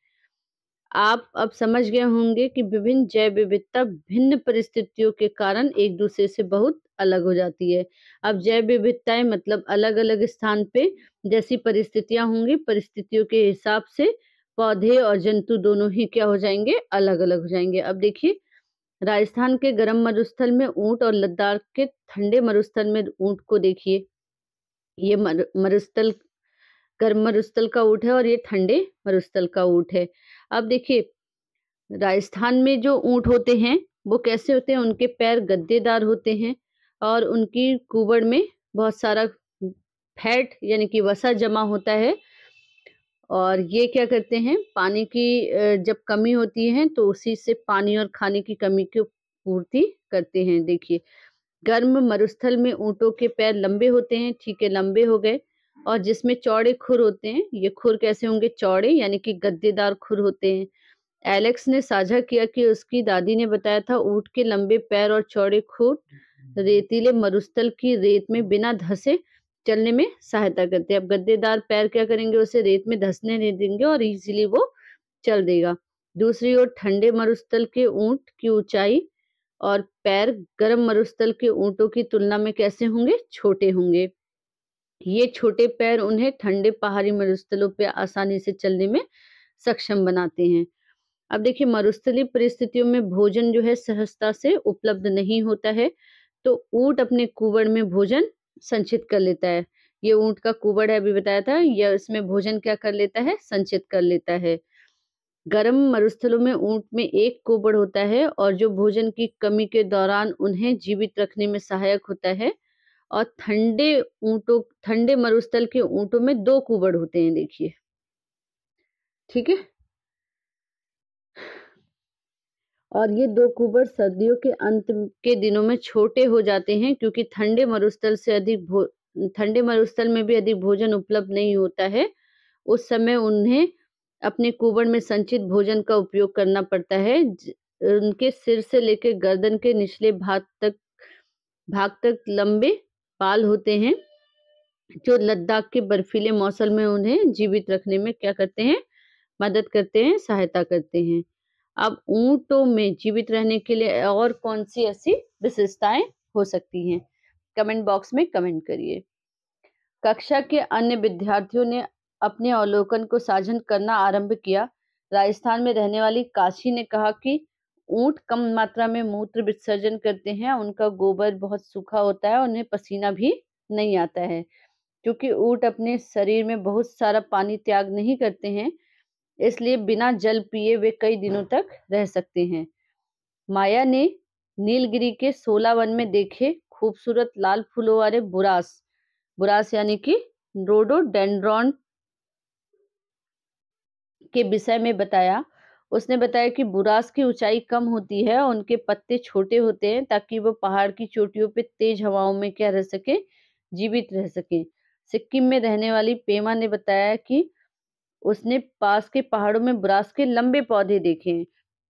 आप अब समझ गए होंगे कि विभिन्न जैव विविधता भिन्न परिस्थितियों के कारण एक दूसरे से बहुत अलग हो जाती है अब जैव विविधताएं मतलब अलग अलग स्थान पे जैसी परिस्थितियां होंगी परिस्थितियों के हिसाब से पौधे और जंतु दोनों ही क्या हो जाएंगे अलग अलग हो जाएंगे अब देखिए राजस्थान के गर्म मरुस्थल में ऊंट और लद्दाख के ठंडे मरुस्थल में ऊंट को देखिए ये मर, मरुस्थल गर्म मरुस्थल का ऊंट है और ये ठंडे मरुस्थल का ऊंट है अब देखिए राजस्थान में जो ऊँट होते हैं वो कैसे होते हैं उनके पैर गद्देदार होते हैं और उनकी कुबड़ में बहुत सारा फैट यानी कि वसा जमा होता है और ये क्या करते हैं पानी की जब कमी होती है तो उसी से पानी और खाने की कमी की पूर्ति करते हैं देखिए गर्म मरुस्थल में ऊँटों के पैर लंबे होते हैं ठीक है लंबे हो गए और जिसमें चौड़े खुर होते हैं ये खुर कैसे होंगे चौड़े यानी कि गद्देदार खुर होते हैं एलेक्स ने साझा किया कि उसकी दादी ने बताया था ऊँट के लंबे पैर और चौड़े खुर रेतीले मरुस्थल की रेत में बिना धसे चलने में सहायता करते हैं अब गद्देदार पैर क्या करेंगे उसे रेत में धसने नहीं देंगे और इजीली वो चल देगा दूसरी ओर ठंडे मरुस्थल के ऊंट की ऊंचाई और पैर गर्म मरुस्थल के ऊंटों की तुलना में कैसे होंगे छोटे होंगे ये छोटे पैर उन्हें ठंडे पहाड़ी मरुस्थलों पर आसानी से चलने में सक्षम बनाते हैं अब देखिए मरुस्थली परिस्थितियों में भोजन जो है सहजता से उपलब्ध नहीं होता है तो ऊंट अपने कुवड़ में भोजन संचित कर लेता है ये ऊंट का कुबड़ है अभी बताया था यह इसमें भोजन क्या कर लेता है संचित कर लेता है गर्म मरुस्थलों में ऊंट में एक कुबड़ होता है और जो भोजन की कमी के दौरान उन्हें जीवित रखने में सहायक होता है और ठंडे ऊंटों ठंडे मरुस्थल के ऊंटों में दो कुबड़ होते हैं देखिए ठीक है और ये दो कुबर सर्दियों के अंत के दिनों में छोटे हो जाते हैं क्योंकि ठंडे मरुस्थल से अधिक ठंडे मरुस्थल में भी अधिक भोजन उपलब्ध नहीं होता है उस समय उन्हें अपने कुबड़ में संचित भोजन का उपयोग करना पड़ता है उनके सिर से लेकर गर्दन के निचले भाग तक भाग तक लंबे पाल होते हैं जो लद्दाख के बर्फीले मौसम में उन्हें जीवित रखने में क्या करते हैं मदद करते हैं सहायता करते हैं अब ऊँटों तो में जीवित रहने के लिए और कौन सी ऐसी विशेषताएं हो सकती हैं कमेंट बॉक्स में कमेंट करिए कक्षा के अन्य विद्यार्थियों ने अपने अवलोकन को साझन करना आरंभ किया राजस्थान में रहने वाली काशी ने कहा कि ऊंट कम मात्रा में मूत्र विसर्जन करते हैं उनका गोबर बहुत सूखा होता है उन्हें पसीना भी नहीं आता है क्योंकि ऊंट अपने शरीर में बहुत सारा पानी त्याग नहीं करते हैं इसलिए बिना जल पिए वे कई दिनों तक रह सकते हैं माया ने नीलगिरी के सोलह वन में देखे खूबसूरत लाल फूलों वाले बुरास बुरास यानी कि रोडोडेंड्रॉन के विषय में बताया उसने बताया कि बुरास की ऊंचाई कम होती है और उनके पत्ते छोटे होते हैं ताकि वो पहाड़ की चोटियों पे तेज हवाओं में क्या रह सके जीवित रह सके सिक्किम में रहने वाली पेमा ने बताया कि उसने पास के पहाड़ों में ब्रास के लंबे पौधे देखे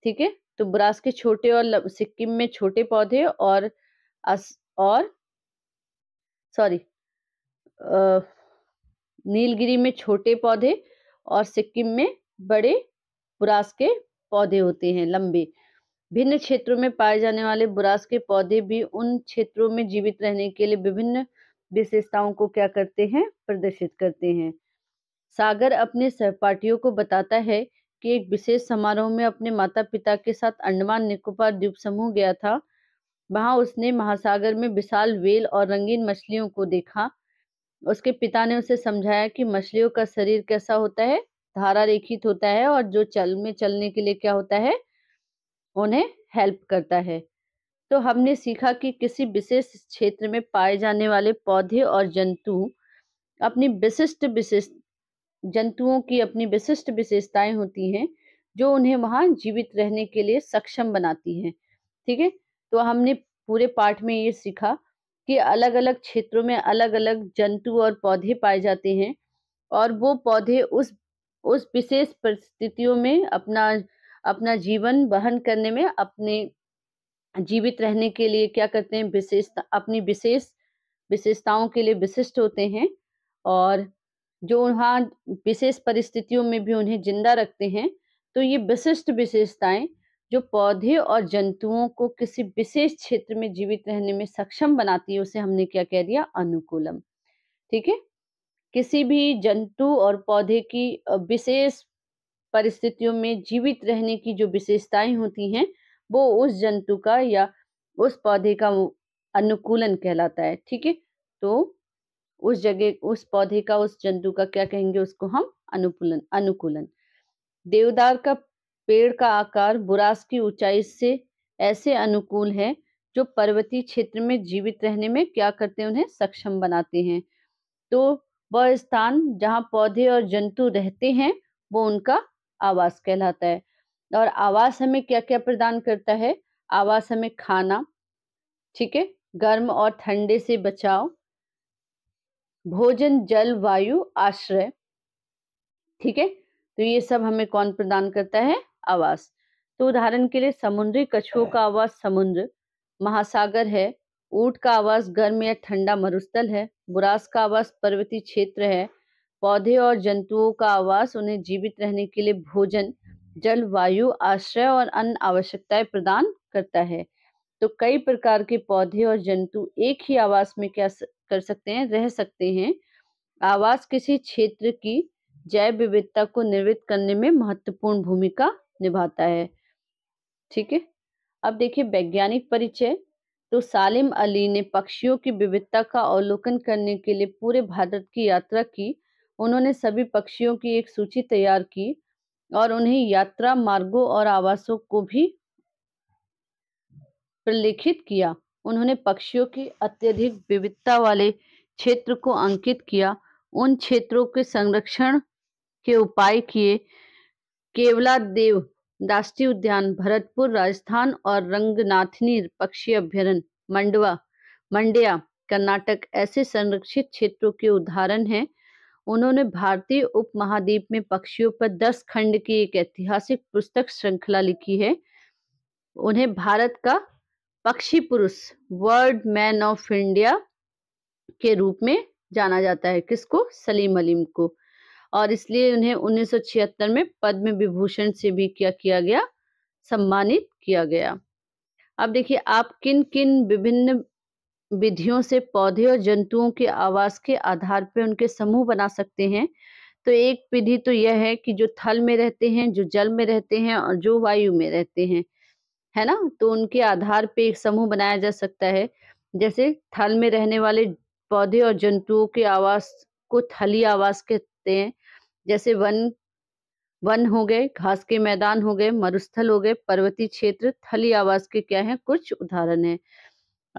ठीक है तो ब्रास के छोटे और सिक्किम में छोटे पौधे और अस, और सॉरी नीलगिरी में छोटे पौधे और सिक्किम में बड़े बुरास के पौधे होते हैं लंबे भिन्न क्षेत्रों में पाए जाने वाले बुरास के पौधे भी उन क्षेत्रों में जीवित रहने के लिए विभिन्न विशेषताओं को क्या करते हैं प्रदर्शित करते हैं सागर अपने सहपाठियों को बताता है कि एक विशेष समारोह में अपने माता पिता के साथ अंडमान निकोबार द्वीप समूह गया था वहां उसने महासागर में विशाल वेल और रंगीन मछलियों को देखा उसके पिता ने उसे समझाया कि मछलियों का शरीर कैसा होता है धारा रेखित होता है और जो चल में चलने के लिए क्या होता है उन्हें हेल्प करता है तो हमने सीखा कि किसी विशेष क्षेत्र में पाए जाने वाले पौधे और जंतु अपनी विशिष्ट विशिष्ट जंतुओं की अपनी विशिष्ट विशेषताएं होती हैं जो उन्हें वहां जीवित रहने के लिए सक्षम बनाती हैं ठीक है तो हमने पूरे पाठ में ये सीखा कि अलग अलग क्षेत्रों में अलग अलग जंतु और पौधे पाए जाते हैं और वो पौधे उस उस विशेष परिस्थितियों में अपना अपना जीवन वहन करने में अपने जीवित रहने के लिए क्या करते हैं विशेषता अपनी विशेष विशेषताओं के लिए विशिष्ट होते हैं और जो वहाँ विशेष परिस्थितियों में भी उन्हें जिंदा रखते हैं तो ये विशिष्ट विशेषताएं जो पौधे और जंतुओं को किसी विशेष क्षेत्र में जीवित रहने में सक्षम बनाती है उसे हमने क्या कह दिया अनुकूलम ठीक है किसी भी जंतु और पौधे की विशेष परिस्थितियों में जीवित रहने की जो विशेषताएं होती हैं वो उस जंतु का या उस पौधे का अनुकूलन कहलाता है ठीक है तो उस जगह उस पौधे का उस जंतु का क्या कहेंगे उसको हम अनुकूलन अनुकूलन देवदार का पेड़ का आकार बुरास की ऊंचाई से ऐसे अनुकूल है जो पर्वतीय क्षेत्र में जीवित रहने में क्या करते हैं उन्हें सक्षम बनाते हैं तो वह स्थान जहाँ पौधे और जंतु रहते हैं वो उनका आवास कहलाता है और आवास हमें क्या क्या प्रदान करता है आवास हमें खाना ठीक है गर्म और ठंडे से बचाव भोजन जल वायु आश्रय ठीक है तो ये सब हमें कौन प्रदान करता है आवास तो उदाहरण के लिए समुद्री कछुओं का आवास समुद्र महासागर है ऊट का आवास गर्म या ठंडा मरुस्थल है बुरास का आवास पर्वतीय क्षेत्र है पौधे और जंतुओं का आवास उन्हें जीवित रहने के लिए भोजन जल वायु आश्रय और अन्य आवश्यकताएं प्रदान करता है तो कई प्रकार के पौधे और जंतु एक ही आवास में क्या कर सकते हैं रह सकते हैं आवास किसी क्षेत्र की जैव विविधता को निर्मित करने में महत्वपूर्ण भूमिका निभाता है ठीक है अब देखिए वैज्ञानिक परिचय तो सालिम अली ने पक्षियों की विविधता का अवलोकन करने के लिए पूरे भारत की यात्रा की उन्होंने सभी पक्षियों की एक सूची तैयार की और उन्हें यात्रा मार्गों और आवासों को भी प्रलेखित किया उन्होंने पक्षियों की अत्यधिक विविधता वाले क्षेत्र को अंकित किया उन क्षेत्रों के संरक्षण के उपाय किए केवला देव राष्ट्रीय उद्यान भरतपुर राजस्थान और रंगनाथनी पक्षी अभ्यारण मंडवा मंडिया कर्नाटक ऐसे संरक्षित क्षेत्रों के उदाहरण हैं उन्होंने भारतीय उपमहाद्वीप में पक्षियों पर दस खंड की एक ऐतिहासिक पुस्तक श्रृंखला लिखी है उन्हें भारत का पक्षी पुरुष वर्ड मैन ऑफ इंडिया के रूप में जाना जाता है किसको सलीम अलीम को और इसलिए उन्हें 1976 में पद्म विभूषण से भी क्या किया गया सम्मानित किया गया अब देखिए आप किन किन विभिन्न विधियों से पौधे और जंतुओं के आवास के आधार पर उनके समूह बना सकते हैं तो एक विधि तो यह है कि जो थल में रहते हैं जो जल में रहते हैं और जो वायु में रहते हैं है ना तो उनके आधार पे एक समूह बनाया जा सकता है जैसे थल में रहने वाले पौधे और जंतुओं के आवास को थली आवास कहते हैं जैसे वन वन हो गए घास के मैदान हो गए मरुस्थल हो गए पर्वतीय क्षेत्र थली आवास के क्या है कुछ उदाहरण है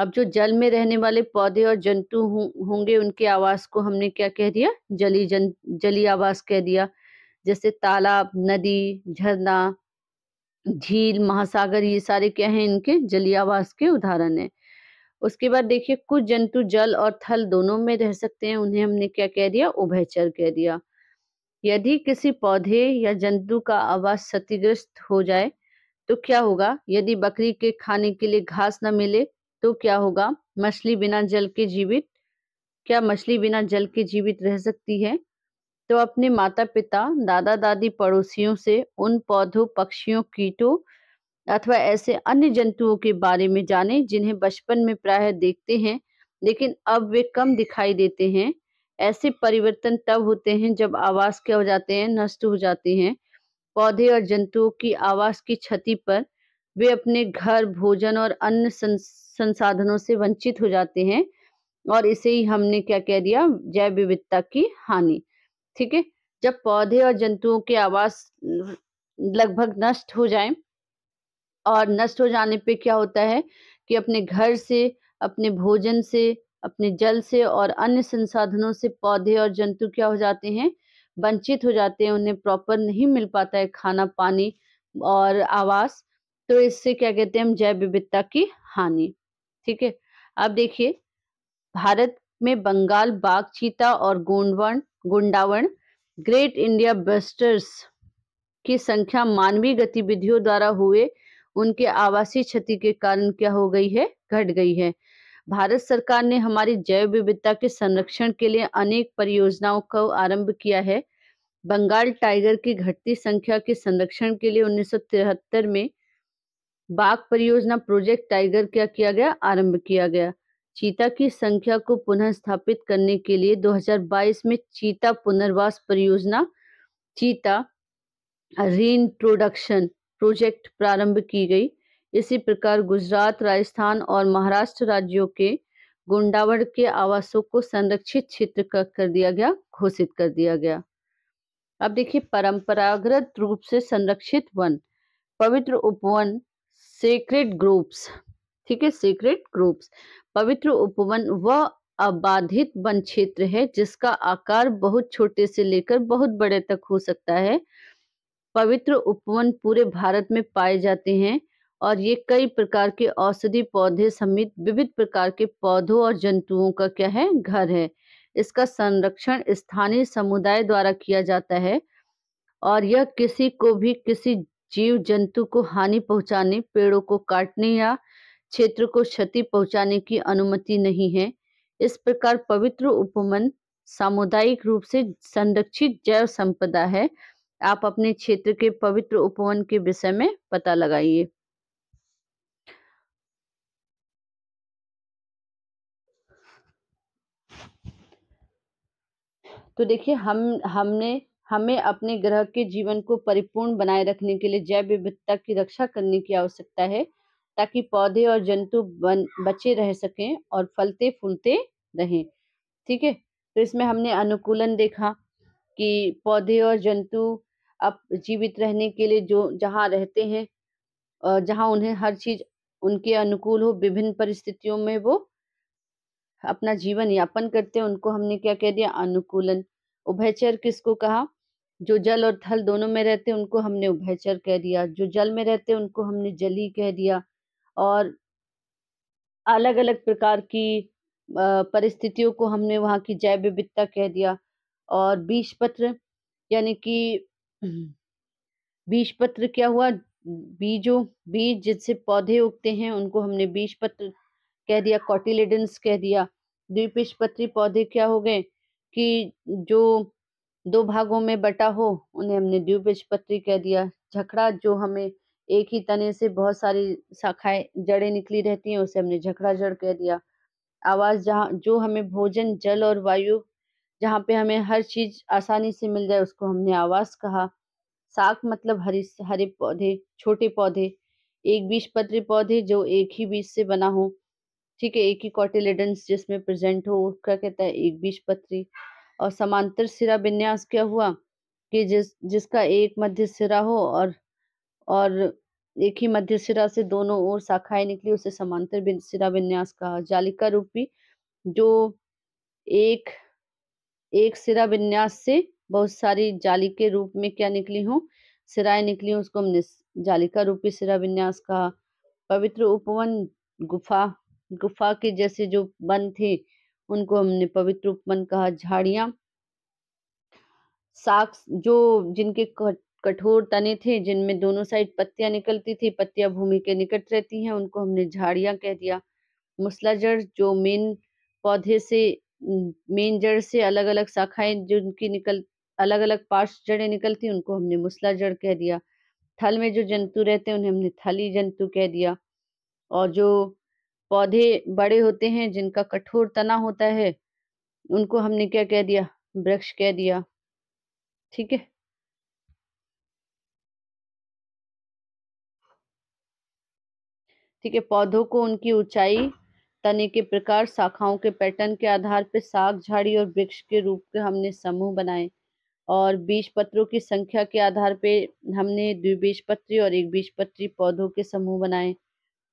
अब जो जल में रहने वाले पौधे और जंतु होंगे उनके आवास को हमने क्या कह दिया जली जन जली आवास कह दिया जैसे तालाब नदी झरना झील महासागर ये सारे क्या हैं इनके जलियावास के उदाहरण है उसके बाद देखिए कुछ जंतु जल और थल दोनों में रह सकते हैं उन्हें हमने क्या कह दिया उभयचर कह दिया यदि किसी पौधे या जंतु का आवास क्षतिग्रस्त हो जाए तो क्या होगा यदि बकरी के खाने के लिए घास न मिले तो क्या होगा मछली बिना जल के जीवित क्या मछली बिना जल के जीवित रह सकती है तो अपने माता पिता दादा दादी पड़ोसियों से उन पौधों पक्षियों कीटों अथवा ऐसे अन्य जंतुओं के बारे में जाने जिन्हें बचपन में प्राय देखते हैं लेकिन अब वे कम दिखाई देते हैं ऐसे परिवर्तन तब होते हैं जब आवास क्या हो जाते हैं नष्ट हो जाते हैं पौधे और जंतुओं की आवास की क्षति पर वे अपने घर भोजन और अन्य संसाधनों से वंचित हो जाते हैं और इसे ही हमने क्या कह दिया जैव विविधता की हानि ठीक है जब पौधे और जंतुओं के आवास लगभग नष्ट हो जाए और नष्ट हो जाने पे क्या होता है कि अपने घर से अपने भोजन से अपने जल से और अन्य संसाधनों से पौधे और जंतु क्या हो जाते हैं वंचित हो जाते हैं उन्हें प्रॉपर नहीं मिल पाता है खाना पानी और आवास तो इससे क्या कहते हैं हम जैव विविधता की हानि ठीक है अब देखिए भारत में बंगाल बाघ चीता और गोंडवन गुंडावन ग्रेट इंडिया बस्टर्स की संख्या मानवीय गतिविधियों द्वारा हुए उनके आवासीय क्षति के कारण क्या हो गई है घट गई है भारत सरकार ने हमारी जैव विविधता के संरक्षण के लिए अनेक परियोजनाओं का आरंभ किया है बंगाल टाइगर की घटती संख्या के संरक्षण के लिए 1973 में बाघ परियोजना प्रोजेक्ट टाइगर क्या किया गया आरंभ किया गया चीता की संख्या को पुनः स्थापित करने के लिए 2022 में चीता पुनर्वास परियोजना चीता रीइंट्रोडक्शन प्रोजेक्ट प्रारंभ की गई इसी प्रकार गुजरात राजस्थान और महाराष्ट्र राज्यों के गुंडावड़ के आवासों को संरक्षित क्षेत्र का कर दिया गया घोषित कर दिया गया अब देखिए परंपरागत रूप से संरक्षित वन पवित्र उपवन सेक्रेट ग्रुप्स ठीक है सीक्रेट ग्रुप्स पवित्र उपवन वह अबाधित वन क्षेत्र है जिसका आकार बहुत छोटे से लेकर बहुत बड़े तक हो सकता है पवित्र उपवन पूरे भारत में पाए जाते हैं और ये कई प्रकार के औषधि पौधे समेत विविध प्रकार के पौधों और जंतुओं का क्या है घर है इसका संरक्षण स्थानीय समुदाय द्वारा किया जाता है और यह किसी को भी किसी जीव जंतु को हानि पहुंचाने पेड़ों को काटने या क्षेत्र को क्षति पहुंचाने की अनुमति नहीं है इस प्रकार पवित्र उपमन सामुदायिक रूप से संरक्षित जैव संपदा है आप अपने क्षेत्र के पवित्र उपवन के विषय में पता लगाइए तो देखिए हम हमने हमें अपने ग्रह के जीवन को परिपूर्ण बनाए रखने के लिए जैव विविधता की रक्षा करने की आवश्यकता है ताकि पौधे और जंतु बन बचे रह सकें और फलते फूलते रहें ठीक है तो इसमें हमने अनुकूलन देखा कि पौधे और जंतु अब जीवित रहने के लिए जो जहाँ रहते हैं और जहाँ उन्हें हर चीज उनके अनुकूल हो विभिन्न परिस्थितियों में वो अपना जीवन यापन करते हैं उनको हमने क्या कह दिया अनुकूलन उभयचर किसको कहा जो जल और थल दोनों में रहते उनको हमने उभयचर कह दिया जो जल में रहते हैं उनको हमने जली कह दिया और अलग अलग प्रकार की परिस्थितियों को हमने वहाँ की जैव विविधता कह दिया और बीज पत्र यानी कि बीज पत्र क्या हुआ बीजों बीज जिससे पौधे उगते हैं उनको हमने बीज पत्र कह दिया कॉटिलेडेंस कह दिया पत्री पौधे क्या हो गए कि जो दो भागों में बटा हो उन्हें हमने पत्री कह दिया झकड़ा जो हमें एक ही तने से बहुत सारी शाखाएं जड़ें निकली रहती हैं उसे हमने झकड़ा जड़ कह दिया आवास जहाँ जो हमें भोजन जल और वायु जहाँ पे हमें हर चीज आसानी से मिल जाए उसको हमने आवास कहा साख मतलब हरी हरे पौधे छोटे पौधे एक बीज पत्री पौधे जो एक ही बीज से बना हो ठीक है एक ही कॉटिलेडेंस जिसमें प्रेजेंट हो उसका कहता है एक बीज पत्री और समांतर सिरा विन्यास क्या हुआ कि जिस जिसका एक मध्य सिरा हो और और एक ही मध्य सिरा से दोनों ओर शाखाएं निकली उसे समांतर सिरा विन्यास कहा जालिका रूपी जो एक एक सिरा विन्यास से बहुत सारी जाली के रूप में क्या निकली हूँ सिराएं निकली हूँ उसको हमने जालिका रूपी सिरा विन्यास कहा पवित्र उपवन गुफा गुफा के जैसे जो वन थे उनको हमने पवित्र उपवन कहा झाड़िया साक्ष जो जिनके कठोर तने थे जिनमें दोनों साइड पत्तियां निकलती थी पत्तियां भूमि के निकट रहती हैं उनको हमने झाड़ियां कह दिया मुसला जड़ जो मेन पौधे से मेन जड़ से अलग अलग शाखाएं जिनकी निकल अलग अलग पार्श जड़ें निकलती उनको हमने मुसला जड़ कह दिया थल में जो जंतु रहते हैं उन्हें हमने थली जंतु कह दिया और जो पौधे बड़े होते हैं जिनका कठोर तना होता है उनको हमने क्या कह दिया वृक्ष कह दिया ठीक है ठीक है पौधों को उनकी ऊंचाई तने के प्रकार शाखाओं के पैटर्न के आधार पर साग झाड़ी और वृक्ष के रूप के हमने समूह बनाए और बीज पत्रों की संख्या के आधार पे हमने द्विबीज पत्री और एक बीज पत्री पौधों के समूह बनाए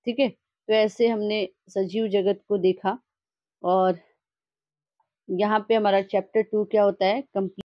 ठीक है तो ऐसे हमने सजीव जगत को देखा और यहाँ पे हमारा चैप्टर टू क्या होता है कंप्लीट